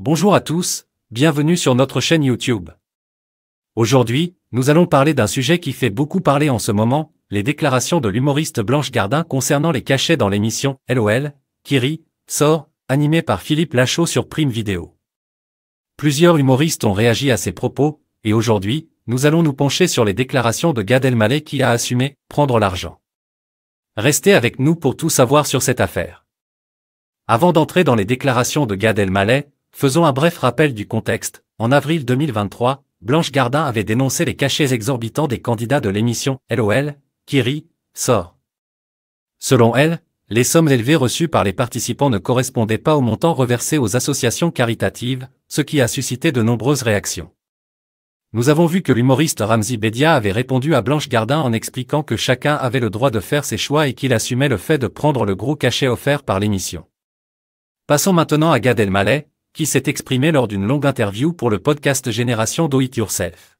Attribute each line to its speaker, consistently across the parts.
Speaker 1: Bonjour à tous, bienvenue sur notre chaîne YouTube. Aujourd'hui, nous allons parler d'un sujet qui fait beaucoup parler en ce moment, les déclarations de l'humoriste Blanche Gardin concernant les cachets dans l'émission LOL, Kiri, sort, animée par Philippe Lachaud sur Prime Video. Plusieurs humoristes ont réagi à ces propos, et aujourd'hui, nous allons nous pencher sur les déclarations de Gad Elmaleh qui a assumé prendre l'argent. Restez avec nous pour tout savoir sur cette affaire. Avant d'entrer dans les déclarations de Gad Elmaleh, Faisons un bref rappel du contexte. En avril 2023, Blanche Gardin avait dénoncé les cachets exorbitants des candidats de l'émission LOL, Kiri, sort. Selon elle, les sommes élevées reçues par les participants ne correspondaient pas aux montants reversés aux associations caritatives, ce qui a suscité de nombreuses réactions. Nous avons vu que l'humoriste Ramzi Bedia avait répondu à Blanche Gardin en expliquant que chacun avait le droit de faire ses choix et qu'il assumait le fait de prendre le gros cachet offert par l'émission. Passons maintenant à Gad Elmaleh, qui s'est exprimé lors d'une longue interview pour le podcast Génération Do It Yourself.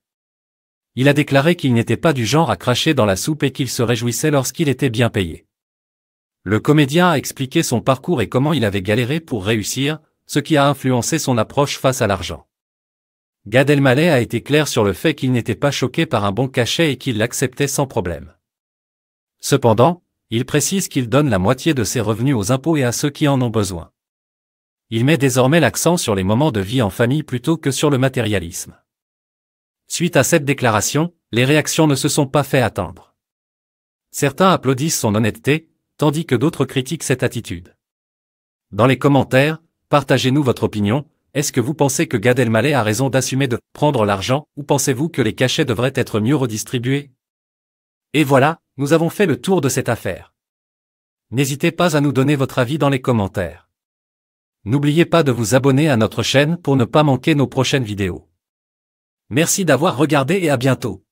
Speaker 1: Il a déclaré qu'il n'était pas du genre à cracher dans la soupe et qu'il se réjouissait lorsqu'il était bien payé. Le comédien a expliqué son parcours et comment il avait galéré pour réussir, ce qui a influencé son approche face à l'argent. Gad Elmaleh a été clair sur le fait qu'il n'était pas choqué par un bon cachet et qu'il l'acceptait sans problème. Cependant, il précise qu'il donne la moitié de ses revenus aux impôts et à ceux qui en ont besoin. Il met désormais l'accent sur les moments de vie en famille plutôt que sur le matérialisme. Suite à cette déclaration, les réactions ne se sont pas fait attendre. Certains applaudissent son honnêteté, tandis que d'autres critiquent cette attitude. Dans les commentaires, partagez-nous votre opinion, est-ce que vous pensez que Gad Elmaleh a raison d'assumer de prendre l'argent, ou pensez-vous que les cachets devraient être mieux redistribués Et voilà, nous avons fait le tour de cette affaire. N'hésitez pas à nous donner votre avis dans les commentaires. N'oubliez pas de vous abonner à notre chaîne pour ne pas manquer nos prochaines vidéos. Merci d'avoir regardé et à bientôt.